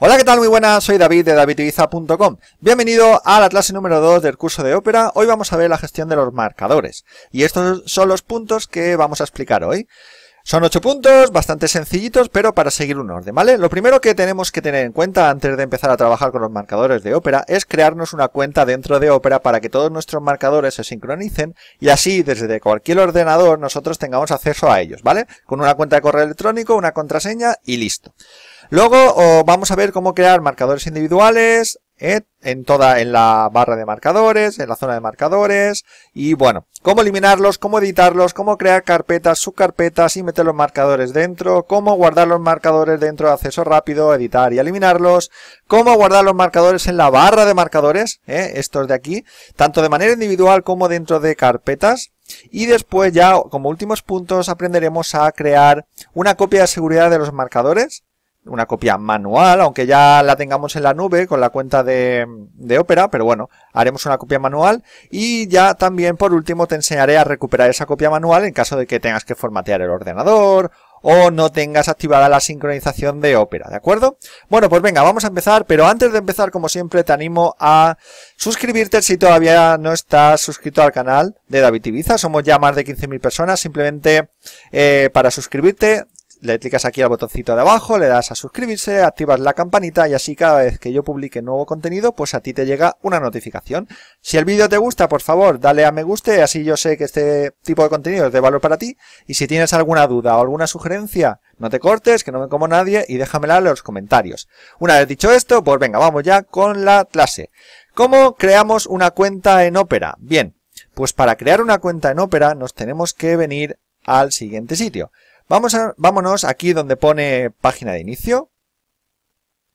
Hola, ¿qué tal? Muy buenas, soy David de davidiviza.com. Bienvenido a la clase número 2 del curso de ópera. Hoy vamos a ver la gestión de los marcadores. Y estos son los puntos que vamos a explicar hoy. Son 8 puntos, bastante sencillitos, pero para seguir un orden, ¿vale? Lo primero que tenemos que tener en cuenta antes de empezar a trabajar con los marcadores de ópera es crearnos una cuenta dentro de ópera para que todos nuestros marcadores se sincronicen y así desde cualquier ordenador nosotros tengamos acceso a ellos, ¿vale? Con una cuenta de correo electrónico, una contraseña y listo. Luego vamos a ver cómo crear marcadores individuales, eh, en toda en la barra de marcadores, en la zona de marcadores y bueno, cómo eliminarlos, cómo editarlos, cómo crear carpetas, subcarpetas y meter los marcadores dentro, cómo guardar los marcadores dentro de acceso rápido, editar y eliminarlos, cómo guardar los marcadores en la barra de marcadores, ¿eh? estos de aquí, tanto de manera individual como dentro de carpetas. Y después ya como últimos puntos aprenderemos a crear una copia de seguridad de los marcadores una copia manual, aunque ya la tengamos en la nube con la cuenta de, de Opera, pero bueno, haremos una copia manual y ya también por último te enseñaré a recuperar esa copia manual en caso de que tengas que formatear el ordenador o no tengas activada la sincronización de Opera, ¿de acuerdo? Bueno, pues venga, vamos a empezar, pero antes de empezar, como siempre, te animo a suscribirte si todavía no estás suscrito al canal de David Ibiza, somos ya más de 15.000 personas, simplemente eh, para suscribirte le clicas aquí al botoncito de abajo, le das a suscribirse, activas la campanita y así cada vez que yo publique nuevo contenido, pues a ti te llega una notificación. Si el vídeo te gusta, por favor, dale a me guste, así yo sé que este tipo de contenido es de valor para ti. Y si tienes alguna duda o alguna sugerencia, no te cortes, que no me como nadie y déjamela en los comentarios. Una vez dicho esto, pues venga, vamos ya con la clase. ¿Cómo creamos una cuenta en Opera? Bien, pues para crear una cuenta en Opera nos tenemos que venir al siguiente sitio. Vamos a, vámonos aquí donde pone página de inicio.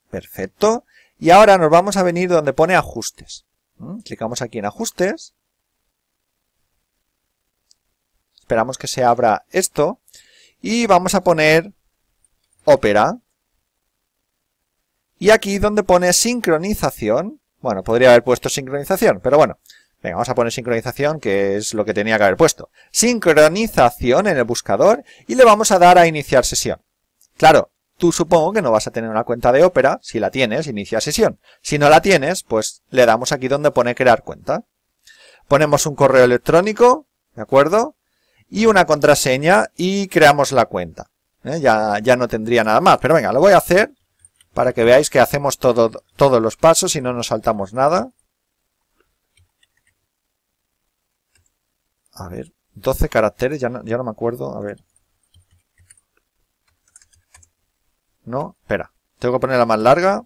Perfecto. Y ahora nos vamos a venir donde pone ajustes. ¿Mm? Clicamos aquí en ajustes. Esperamos que se abra esto. Y vamos a poner ópera. Y aquí donde pone sincronización, bueno, podría haber puesto sincronización, pero bueno, Venga, vamos a poner sincronización, que es lo que tenía que haber puesto. Sincronización en el buscador y le vamos a dar a iniciar sesión. Claro, tú supongo que no vas a tener una cuenta de Opera, si la tienes, inicia sesión. Si no la tienes, pues le damos aquí donde pone crear cuenta. Ponemos un correo electrónico, ¿de acuerdo? Y una contraseña y creamos la cuenta. ¿eh? Ya, ya no tendría nada más, pero venga, lo voy a hacer para que veáis que hacemos todo, todos los pasos y no nos saltamos nada. A ver, 12 caracteres, ya no, ya no me acuerdo. A ver. No, espera. Tengo que la más larga.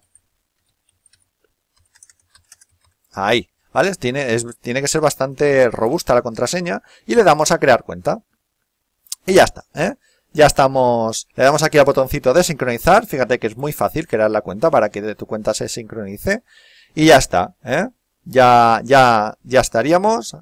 Ahí, ¿vale? Tiene, tiene que ser bastante robusta la contraseña. Y le damos a crear cuenta. Y ya está, ¿eh? Ya estamos, le damos aquí al botoncito de sincronizar, fíjate que es muy fácil crear la cuenta para que de tu cuenta se sincronice y ya está, ¿eh? ya, ya, ya estaríamos,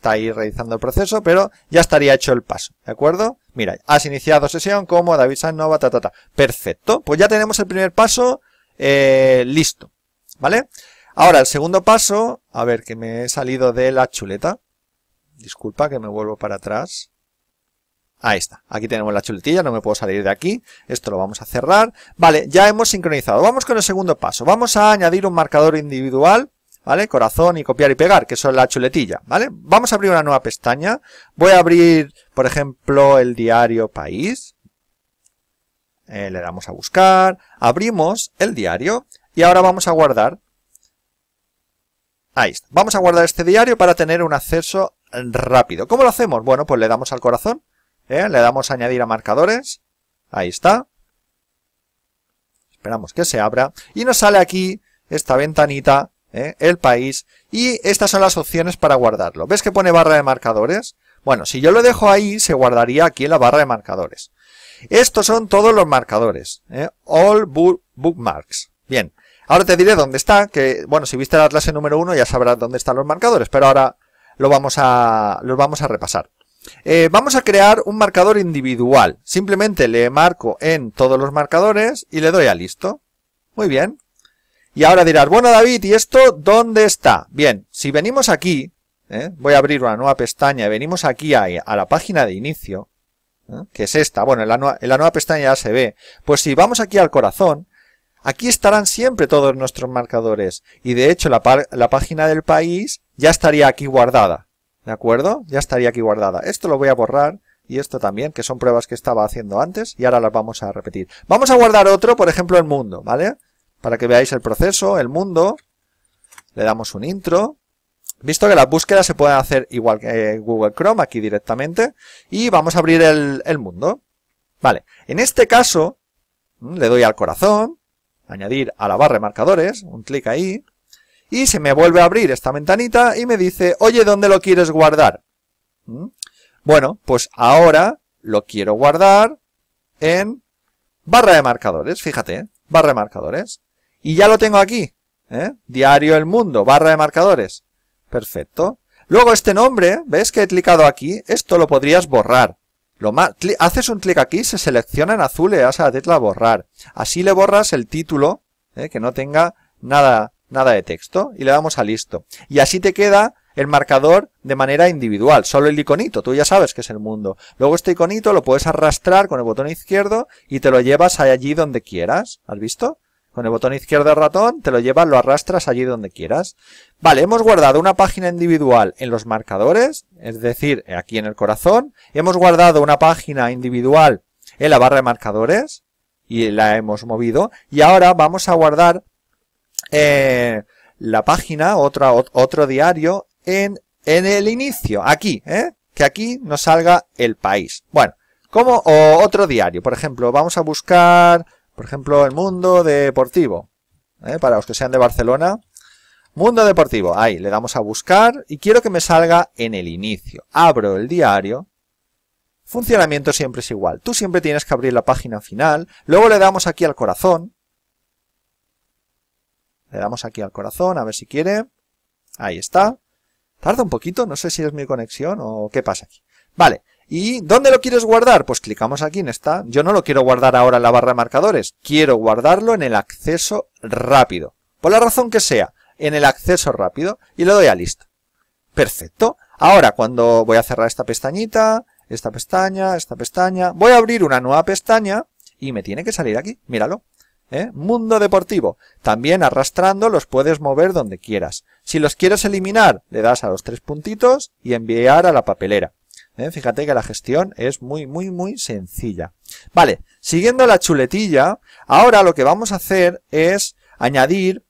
está ahí realizando el proceso, pero ya estaría hecho el paso, ¿de acuerdo? Mira, has iniciado sesión como David Sanova, ta, Perfecto, pues ya tenemos el primer paso eh, listo, ¿vale? Ahora, el segundo paso, a ver, que me he salido de la chuleta. Disculpa que me vuelvo para atrás. Ahí está, aquí tenemos la chuletilla, no me puedo salir de aquí, esto lo vamos a cerrar. Vale, ya hemos sincronizado, vamos con el segundo paso, vamos a añadir un marcador individual ¿vale? Corazón y copiar y pegar, que son la chuletilla, ¿vale? Vamos a abrir una nueva pestaña. Voy a abrir, por ejemplo, el diario País. Eh, le damos a buscar. Abrimos el diario y ahora vamos a guardar. Ahí está. Vamos a guardar este diario para tener un acceso rápido. ¿Cómo lo hacemos? Bueno, pues le damos al corazón, ¿eh? le damos a añadir a marcadores. Ahí está. Esperamos que se abra. Y nos sale aquí esta ventanita ¿eh? el país, y estas son las opciones para guardarlo. ¿Ves que pone barra de marcadores? Bueno, si yo lo dejo ahí, se guardaría aquí en la barra de marcadores. Estos son todos los marcadores, ¿eh? all bookmarks. Bien, ahora te diré dónde está, que bueno, si viste la clase número 1 ya sabrás dónde están los marcadores, pero ahora lo vamos a, los vamos a repasar. Eh, vamos a crear un marcador individual. Simplemente le marco en todos los marcadores y le doy a listo. Muy bien. Y ahora dirás, bueno David, ¿y esto dónde está? Bien, si venimos aquí, ¿eh? voy a abrir una nueva pestaña, y venimos aquí a, la página de inicio, ¿eh? que es esta, bueno, en la, nueva, pestaña ya se ve, pues si vamos aquí al corazón, aquí estarán siempre todos nuestros marcadores, y de hecho la, la página del país ya estaría aquí guardada, ¿de acuerdo? Ya estaría aquí guardada. Esto lo voy a borrar, y esto también, que son pruebas que estaba haciendo antes, y ahora las vamos a repetir. Vamos a guardar otro, por ejemplo, el mundo, ¿vale? para que veáis el proceso, el mundo. Le damos un intro. Visto que las búsquedas se pueden hacer igual que Google Chrome, aquí directamente, y vamos a abrir el, mundo. Vale, en este caso, mm, le doy al corazón, añadir a la barra de marcadores, un clic ahí, y se me vuelve a abrir esta ventanita y me dice, oye, ¿dónde lo quieres guardar? Mm. Bueno, pues ahora lo quiero guardar en barra de marcadores, fíjate, ¿eh? barra de marcadores. Y ya lo tengo aquí. ¿eh? Diario El Mundo, barra de marcadores. Perfecto. Luego este nombre, ¿ves que he clicado aquí? Esto lo podrías borrar. Lo más, haces un clic aquí, se selecciona en azul y le das a la tecla borrar. Así le borras el título, ¿eh? que no tenga nada, nada de texto, y le damos a listo. Y así te queda el marcador de manera individual, solo el iconito, tú ya sabes que es el mundo. Luego este iconito lo puedes arrastrar con el botón izquierdo y te lo llevas allí donde quieras, ¿has visto? Con el botón izquierdo del ratón te lo llevas, lo arrastras allí donde quieras. Vale, hemos guardado una página individual en los marcadores, es decir, aquí en el corazón. Hemos guardado una página individual en la barra de marcadores y la hemos movido. Y ahora vamos a guardar eh, la página, otra, otro diario, en, en el inicio, aquí, ¿eh? que aquí nos salga el país. Bueno, como otro diario, por ejemplo, vamos a buscar por ejemplo, el mundo deportivo. ¿eh? Para los que sean de Barcelona. Mundo deportivo. Ahí, le damos a buscar y quiero que me salga en el inicio. Abro el diario. Funcionamiento siempre es igual. Tú siempre tienes que abrir la página final. Luego le damos aquí al corazón. Le damos aquí al corazón, a ver si quiere. Ahí está. Tarda un poquito, no sé si es mi conexión o qué pasa aquí. Vale, ¿Y dónde lo quieres guardar? Pues clicamos aquí en esta. Yo no lo quiero guardar ahora en la barra de marcadores. Quiero guardarlo en el acceso rápido. Por la razón que sea, en el acceso rápido. Y le doy a listo. Perfecto. Ahora, cuando voy a cerrar esta pestañita, esta pestaña, esta pestaña, voy a abrir una nueva pestaña y me tiene que salir aquí. Míralo. ¿Eh? Mundo deportivo. También arrastrando los puedes mover donde quieras. Si los quieres eliminar, le das a los tres puntitos y enviar a la papelera. ¿eh? Fíjate que la gestión es muy, muy, muy sencilla. Vale, siguiendo la chuletilla, ahora lo que vamos a hacer es añadir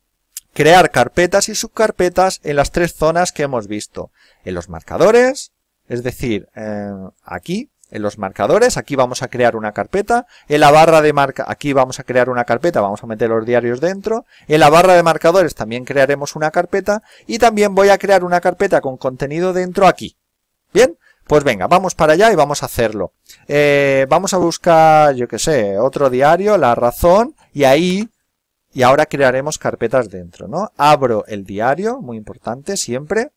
crear carpetas y subcarpetas en las tres zonas que hemos visto. En los marcadores, es decir, eh, aquí, en los marcadores, aquí vamos a crear una carpeta, en la barra de marca, aquí vamos a crear una carpeta, vamos a meter los diarios dentro, en la barra de marcadores también crearemos una carpeta, y también voy a crear una carpeta con contenido dentro aquí. Bien, pues venga, vamos para allá y vamos a hacerlo. Eh, vamos a buscar, yo qué sé, otro diario, La Razón, y ahí, y ahora crearemos carpetas dentro, ¿no? Abro el diario, muy importante, siempre.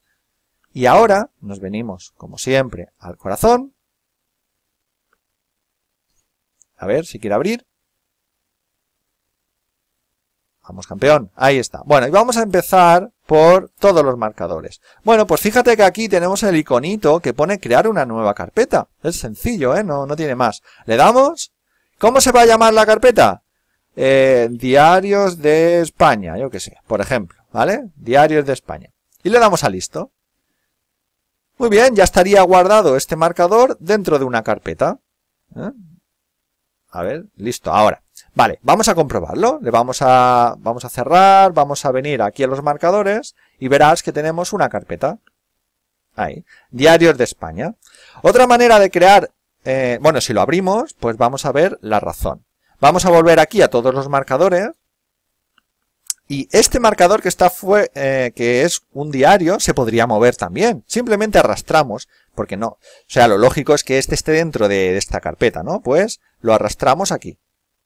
Y ahora nos venimos, como siempre, al corazón. A ver si quiere abrir. Vamos, campeón. Ahí está. Bueno, y vamos a empezar por todos los marcadores. Bueno, pues fíjate que aquí tenemos el iconito que pone crear una nueva carpeta. Es sencillo, ¿eh? No, tiene más. Le damos... ¿Cómo se va a llamar la carpeta? Eh, diarios de España, yo que sé, por ejemplo, ¿vale? Diarios de España. Y le damos a listo. Muy bien, ya estaría guardado este marcador dentro de una carpeta. ¿Eh? A ver, listo. Ahora, Vale, vamos a comprobarlo. Le vamos a, vamos a cerrar, vamos a venir aquí a los marcadores y verás que tenemos una carpeta. Ahí, diarios de España. Otra manera de crear, eh, bueno, si lo abrimos, pues vamos a ver la razón. Vamos a volver aquí a todos los marcadores. Y este marcador que está fue, eh, que es un diario, se podría mover también. Simplemente arrastramos, porque no. O sea, lo lógico es que este esté dentro de esta carpeta, ¿no? Pues lo arrastramos aquí.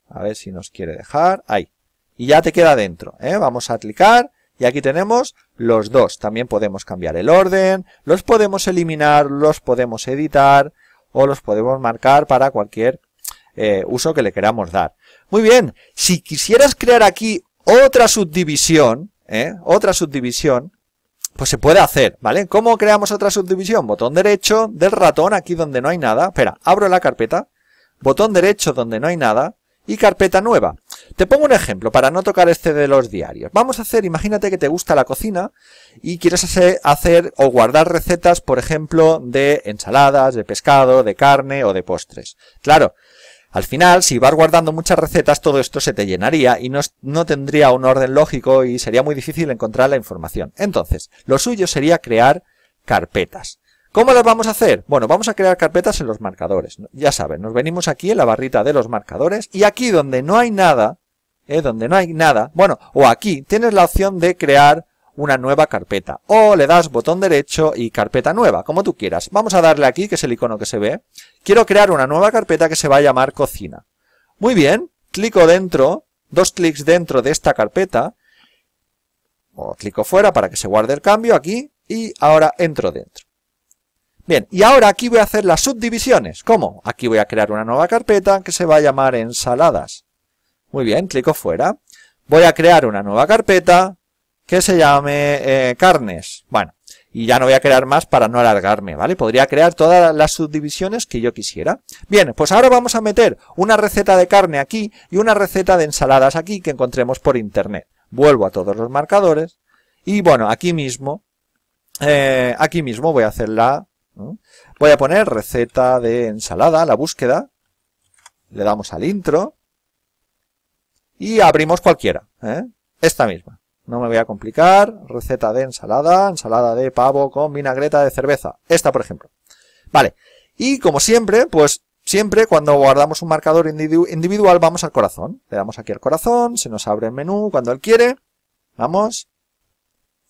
A ver si nos quiere dejar. Ahí. Y ya te queda dentro. ¿eh? Vamos a clicar. Y aquí tenemos los dos. También podemos cambiar el orden, los podemos eliminar, los podemos editar o los podemos marcar para cualquier eh, uso que le queramos dar. Muy bien, si quisieras crear aquí otra subdivisión, ¿eh? otra subdivisión, pues se puede hacer, ¿vale? ¿Cómo creamos otra subdivisión? Botón derecho del ratón, aquí donde no hay nada. Espera, abro la carpeta. Botón derecho donde no hay nada y carpeta nueva. Te pongo un ejemplo para no tocar este de los diarios. Vamos a hacer, imagínate que te gusta la cocina y quieres hacer, o guardar recetas, por ejemplo, de ensaladas, de pescado, de carne o de postres. Claro, al final, si vas guardando muchas recetas, todo esto se te llenaría y no, no tendría un orden lógico y sería muy difícil encontrar la información. Entonces, lo suyo sería crear carpetas. ¿Cómo las vamos a hacer? Bueno, vamos a crear carpetas en los marcadores. Ya saben, nos venimos aquí en la barrita de los marcadores y aquí donde no hay nada, eh, donde no hay nada, bueno, o aquí tienes la opción de crear una nueva carpeta. O le das botón derecho y carpeta nueva, como tú quieras. Vamos a darle aquí, que es el icono que se ve. Quiero crear una nueva carpeta que se va a llamar cocina. Muy bien, clico dentro, dos clics dentro de esta carpeta, o clico fuera para que se guarde el cambio aquí, y ahora entro dentro. Bien, y ahora aquí voy a hacer las subdivisiones. ¿Cómo? Aquí voy a crear una nueva carpeta que se va a llamar ensaladas. Muy bien, clico fuera. Voy a crear una nueva carpeta que se llame eh, carnes. Bueno, y ya no voy a crear más para no alargarme, ¿vale? Podría crear todas las subdivisiones que yo quisiera. Bien, pues ahora vamos a meter una receta de carne aquí y una receta de ensaladas aquí que encontremos por internet. Vuelvo a todos los marcadores y bueno, aquí mismo, eh, aquí mismo voy a hacer la Voy a poner receta de ensalada, la búsqueda. Le damos al intro. Y abrimos cualquiera. ¿eh? Esta misma. No me voy a complicar. Receta de ensalada. Ensalada de pavo con vinagreta de cerveza. Esta, por ejemplo. Vale. Y como siempre, pues siempre cuando guardamos un marcador individual vamos al corazón. Le damos aquí al corazón. Se nos abre el menú cuando él quiere. Vamos.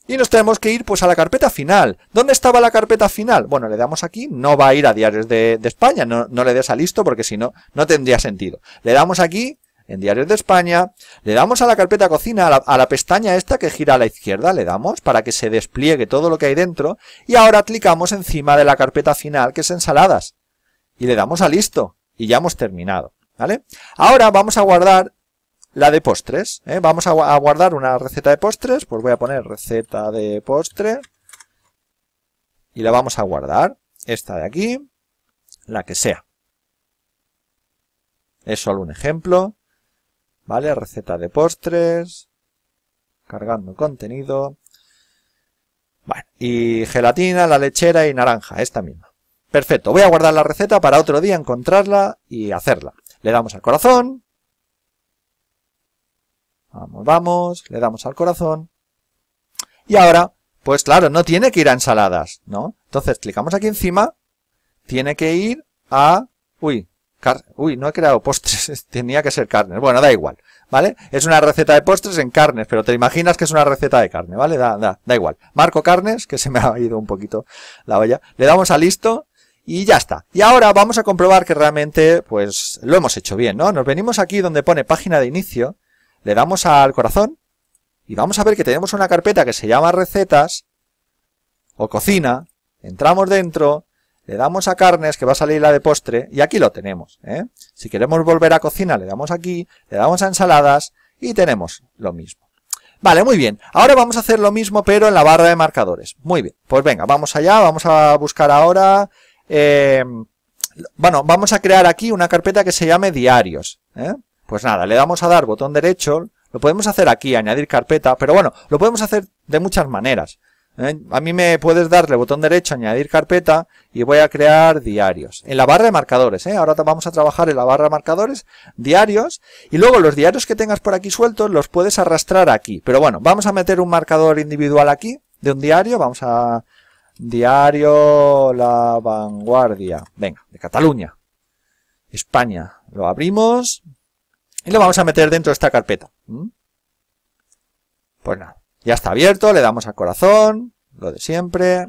Y nos tenemos que ir pues a la carpeta final. ¿Dónde estaba la carpeta final? Bueno, le damos aquí, no va a ir a diarios de, España, no, le des a listo porque si no, no tendría sentido. Le damos aquí, en Diarios de España, le damos a la carpeta cocina, a la, a la, pestaña esta que gira a la izquierda, le damos para que se despliegue todo lo que hay dentro, y ahora clicamos encima de la carpeta final, que es ensaladas, y le damos a listo, y ya hemos terminado, ¿vale? Ahora vamos a guardar la de postres. ¿eh? Vamos a, guardar una receta de postres, pues voy a poner receta de postre y la vamos a guardar. Esta de aquí, la que sea. Es solo un ejemplo. ¿Vale? Receta de postres. Cargando contenido. Vale. Y gelatina, la lechera y naranja. Esta misma. Perfecto. Voy a guardar la receta para otro día encontrarla y hacerla. Le damos al corazón. Vamos, vamos, le damos al corazón. Y ahora, pues claro, no tiene que ir a ensaladas, ¿no? Entonces, clicamos aquí encima, tiene que ir a... Uy, uy, no he creado postres, tenía que ser carnes. Bueno, da igual, ¿vale? Es una receta de postres en carnes, pero te imaginas que es una receta de carne, ¿vale? Da, da, da igual. Marco carnes, que se me ha ido un poquito la olla. Le damos a listo y ya está. Y ahora vamos a comprobar que realmente, pues, lo hemos hecho bien, ¿no? Nos venimos aquí donde pone página de inicio le damos al corazón y vamos a ver que tenemos una carpeta que se llama recetas o cocina, entramos dentro, le damos a carnes, que va a salir la de postre, y aquí lo tenemos. ¿eh? Si queremos volver a cocina, le damos aquí, le damos a ensaladas, y tenemos lo mismo. Vale, muy bien. Ahora vamos a hacer lo mismo, pero en la barra de marcadores. Muy bien, pues venga, vamos allá, vamos a buscar ahora... Eh, bueno, vamos a crear aquí una carpeta que se llame diarios. ¿eh? Pues nada, le damos a dar botón derecho, lo podemos hacer aquí, añadir carpeta, pero bueno, lo podemos hacer de muchas maneras. ¿eh? A mí me puedes darle botón derecho, añadir carpeta y voy a crear diarios. En la barra de marcadores, ¿eh? ahora vamos a trabajar en la barra de marcadores, diarios, y luego los diarios que tengas por aquí sueltos los puedes arrastrar aquí. Pero bueno, vamos a meter un marcador individual aquí de un diario, vamos a diario La Vanguardia, venga, de Cataluña, España. Lo abrimos, y lo vamos a meter dentro de esta carpeta. ¿Mm? Pues nada, ya está abierto, le damos al corazón, lo de siempre.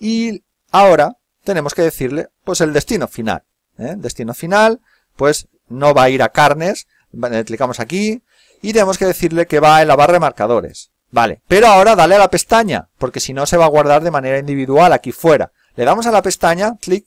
Y ahora tenemos que decirle pues el destino final. ¿eh? Destino final, pues no va a ir a carnes, le clicamos aquí y tenemos que decirle que va en la barra de marcadores. Vale, pero ahora dale a la pestaña, porque si no se va a guardar de manera individual aquí fuera. Le damos a la pestaña, clic,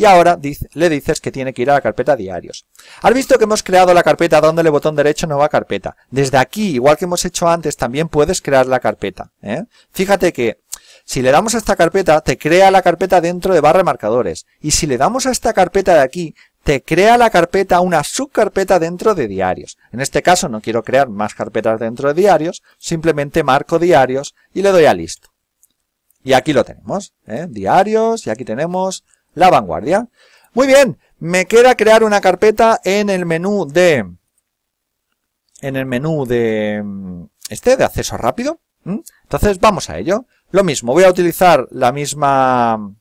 y ahora le dices que tiene que ir a la carpeta diarios. Has visto que hemos creado la carpeta dándole botón derecho nueva carpeta. Desde aquí, igual que hemos hecho antes, también puedes crear la carpeta. ¿eh? Fíjate que si le damos a esta carpeta, te crea la carpeta dentro de barra marcadores. Y si le damos a esta carpeta de aquí, te crea la carpeta, una subcarpeta dentro de diarios. En este caso no quiero crear más carpetas dentro de diarios, simplemente marco diarios y le doy a listo. Y aquí lo tenemos, ¿eh? diarios, y aquí tenemos la vanguardia. Muy bien, me queda crear una carpeta en el menú de... En el menú de... Mm, este, de acceso rápido. Entonces vamos a ello. Lo mismo, voy a utilizar la misma...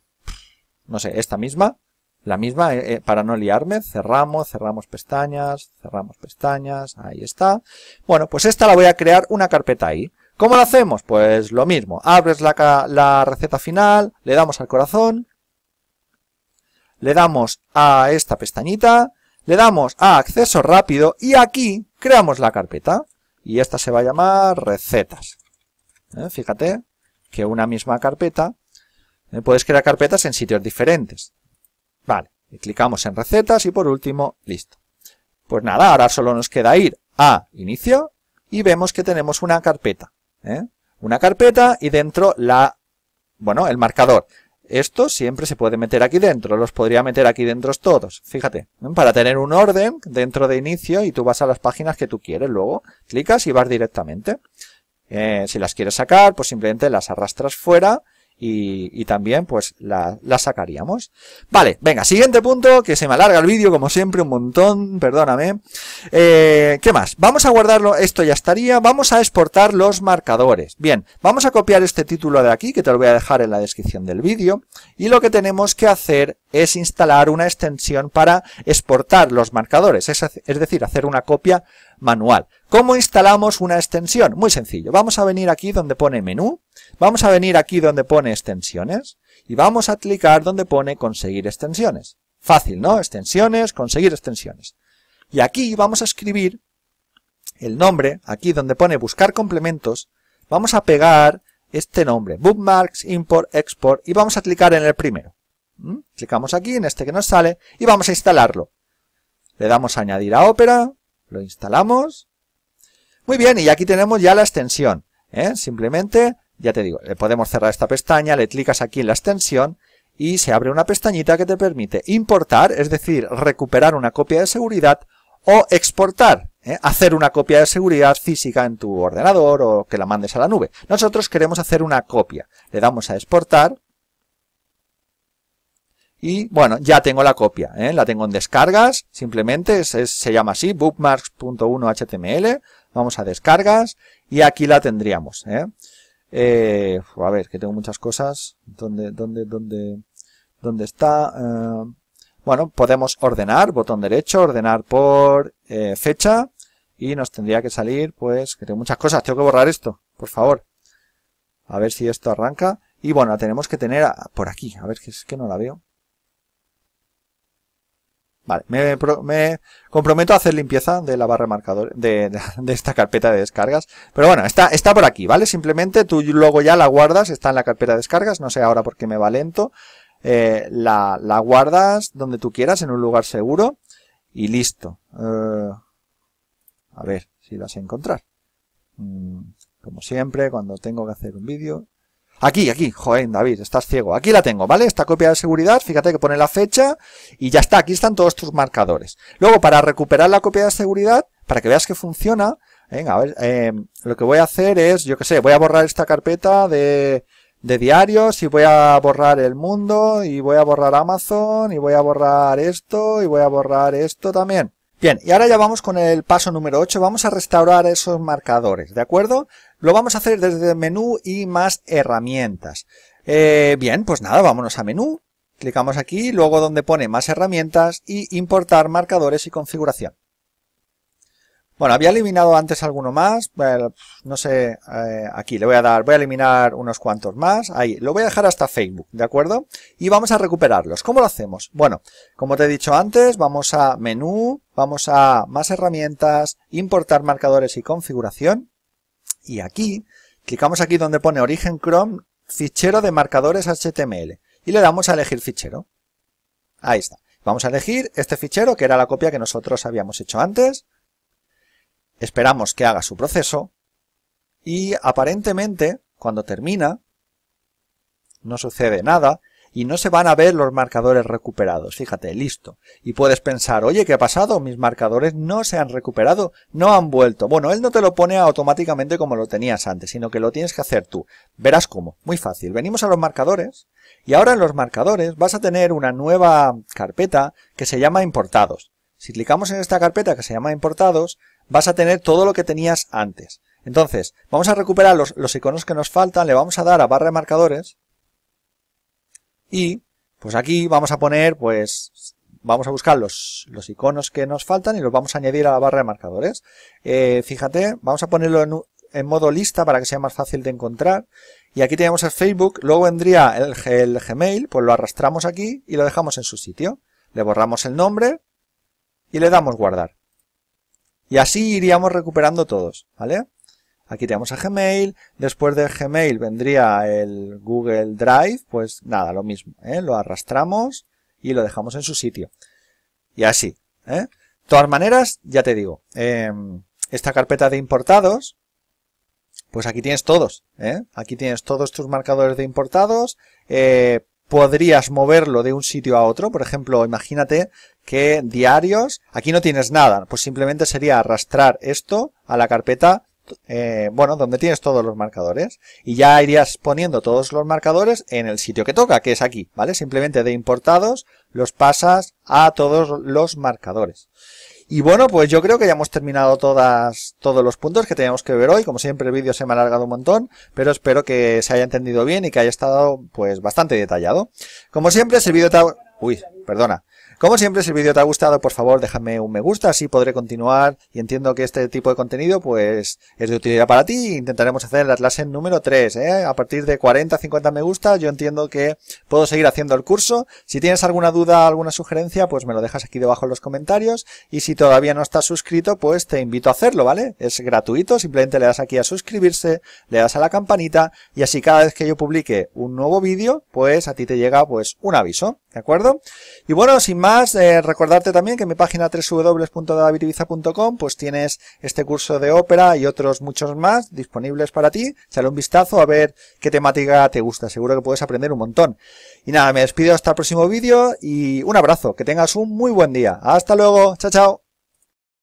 No sé, esta misma. La misma, eh, eh, para no liarme. Cerramos, cerramos pestañas, cerramos pestañas. Ahí está. Bueno, pues esta la voy a crear una carpeta ahí. ¿Cómo lo hacemos? Pues lo mismo. Abres la, la receta final, le damos al corazón, le damos a esta pestañita, le damos a acceso rápido y aquí creamos la carpeta. Y esta se va a llamar recetas. ¿Eh? Fíjate que una misma carpeta, ¿eh? puedes crear carpetas en sitios diferentes. Vale, y clicamos en recetas y por último, listo. Pues nada, ahora solo nos queda ir a inicio y vemos que tenemos una carpeta. ¿eh? Una carpeta y dentro la, bueno, el marcador. Esto siempre se puede meter aquí dentro, los podría meter aquí dentro todos, fíjate, para tener un orden dentro de inicio y tú vas a las páginas que tú quieres, luego clicas y vas directamente. Eh, si las quieres sacar, pues simplemente las arrastras fuera y, también pues la, sacaríamos. Vale, venga, siguiente punto, que se me alarga el vídeo como siempre un montón, perdóname. Eh, ¿Qué más? Vamos a guardarlo, esto ya estaría, vamos a exportar los marcadores. Bien, vamos a copiar este título de aquí, que te lo voy a dejar en la descripción del vídeo, y lo que tenemos que hacer es instalar una extensión para exportar los marcadores, es decir, hacer una copia manual. ¿Cómo instalamos una extensión? Muy sencillo, vamos a venir aquí donde pone menú, Vamos a venir aquí donde pone extensiones y vamos a clicar donde pone conseguir extensiones. Fácil, ¿no? Extensiones, conseguir extensiones. Y aquí vamos a escribir el nombre, aquí donde pone buscar complementos, vamos a pegar este nombre, bookmarks, import, export, y vamos a clicar en el primero. ¿Mm? Clicamos aquí, en este que nos sale, y vamos a instalarlo. Le damos a añadir a Opera, lo instalamos. Muy bien, y aquí tenemos ya la extensión. ¿eh? Simplemente ya te digo, podemos cerrar esta pestaña, le clicas aquí en la extensión y se abre una pestañita que te permite importar, es decir, recuperar una copia de seguridad o exportar, ¿eh? hacer una copia de seguridad física en tu ordenador o que la mandes a la nube. Nosotros queremos hacer una copia. Le damos a exportar y bueno, ya tengo la copia, ¿eh? la tengo en descargas, simplemente se llama así, bookmarks.1html, vamos a descargas y aquí la tendríamos. ¿eh? Eh, a ver, que tengo muchas cosas. ¿Dónde, dónde, dónde, dónde está? Eh, bueno, podemos ordenar, botón derecho, ordenar por eh, fecha. Y nos tendría que salir, pues, que tengo muchas cosas. Tengo que borrar esto, por favor. A ver si esto arranca. Y bueno, tenemos que tener por aquí. A ver, que es que no la veo. Vale, me, comprometo a hacer limpieza de la barra marcador, de, esta carpeta de descargas. Pero bueno, está, está por aquí, ¿vale? Simplemente tú luego ya la guardas, está en la carpeta de descargas, no sé ahora por qué me va lento. Eh, la, guardas donde tú quieras, en un lugar seguro, y listo. Eh, a ver si las a encontrar. Mm, como siempre, cuando tengo que hacer un vídeo, Aquí, aquí, joder, David, estás ciego. Aquí la tengo, ¿vale? Esta copia de seguridad, fíjate que pone la fecha y ya está, aquí están todos tus marcadores. Luego, para recuperar la copia de seguridad, para que veas que funciona, venga, a ver, em, lo que voy a hacer es, yo que sé, voy a borrar esta carpeta de, de diarios y voy a borrar el mundo y voy a borrar Amazon y voy a borrar esto y voy a borrar esto también. Bien, y ahora ya vamos con el paso número 8, vamos a restaurar esos marcadores, ¿de acuerdo? Lo vamos a hacer desde menú y más herramientas. Eh, bien, pues nada, vámonos a menú, clicamos aquí, luego donde pone más herramientas y importar marcadores y configuración. Bueno, había eliminado antes alguno más, no sé, eh, aquí le voy a dar, voy a eliminar unos cuantos más, ahí, lo voy a dejar hasta Facebook, ¿de acuerdo? Y vamos a recuperarlos, ¿cómo lo hacemos? Bueno, como te he dicho antes, vamos a menú, vamos a más herramientas, importar marcadores y configuración, y aquí, clicamos aquí donde pone origen Chrome, fichero de marcadores HTML, y le damos a elegir fichero, ahí está. Vamos a elegir este fichero, que era la copia que nosotros habíamos hecho antes, Esperamos que haga su proceso y aparentemente cuando termina no sucede nada y no se van a ver los marcadores recuperados. Fíjate, listo. Y puedes pensar, oye, ¿qué ha pasado? Mis marcadores no se han recuperado, no han vuelto. Bueno, él no te lo pone automáticamente como lo tenías antes, sino que lo tienes que hacer tú. Verás cómo. Muy fácil. Venimos a los marcadores y ahora en los marcadores vas a tener una nueva carpeta que se llama importados. Si clicamos en esta carpeta que se llama importados, vas a tener todo lo que tenías antes. Entonces, vamos a recuperar los, iconos que nos faltan, le vamos a dar a barra de marcadores y pues aquí vamos a poner, pues vamos a buscar los, los iconos que nos faltan y los vamos a añadir a la barra de marcadores. Eh, fíjate, vamos a ponerlo en, modo lista para que sea más fácil de encontrar. Y aquí tenemos el Facebook, luego vendría el, Gmail, pues lo arrastramos aquí y lo dejamos en su sitio. Le borramos el nombre y le damos guardar. Y así iríamos recuperando todos, ¿vale? Aquí tenemos a Gmail, después de Gmail vendría el Google Drive, pues nada, lo mismo, ¿eh? lo arrastramos y lo dejamos en su sitio. Y así. ¿eh? De todas maneras, ya te digo, em, esta carpeta de importados, pues aquí tienes todos. ¿eh? Aquí tienes todos tus marcadores de importados, eh, podrías moverlo de un sitio a otro. Por ejemplo, imagínate que diarios, aquí no tienes nada, pues simplemente sería arrastrar esto a la carpeta, eh, bueno, donde tienes todos los marcadores. Y ya irías poniendo todos los marcadores en el sitio que toca, que es aquí, ¿vale? Simplemente de importados los pasas a todos los marcadores. Y bueno, pues yo creo que ya hemos terminado todas, todos los puntos que teníamos que ver hoy. Como siempre, el vídeo se me ha alargado un montón, pero espero que se haya entendido bien y que haya estado, pues, bastante detallado. Como siempre, ese el vídeo te Uy, perdona. Como siempre, si el vídeo te ha gustado, por favor, déjame un me gusta, así podré continuar y entiendo que este tipo de contenido pues es de utilidad para ti. Intentaremos hacer la clase número 3, ¿eh? A partir de 40, 50 me gusta, yo entiendo que puedo seguir haciendo el curso. Si tienes alguna duda, alguna sugerencia, pues me lo dejas aquí debajo en los comentarios y si todavía no estás suscrito, pues te invito a hacerlo, ¿vale? Es gratuito, simplemente le das aquí a suscribirse, le das a la campanita y así cada vez que yo publique un nuevo vídeo, pues a ti te llega pues un aviso, ¿de acuerdo? Y bueno, sin más Además, eh, recordarte también que en mi página www.davidiviza.com pues tienes este curso de ópera y otros muchos más disponibles para ti. Sale un vistazo a ver qué temática te gusta. Seguro que puedes aprender un montón. Y nada, me despido hasta el próximo vídeo y un abrazo. Que tengas un muy buen día. Hasta luego. Chao, chao.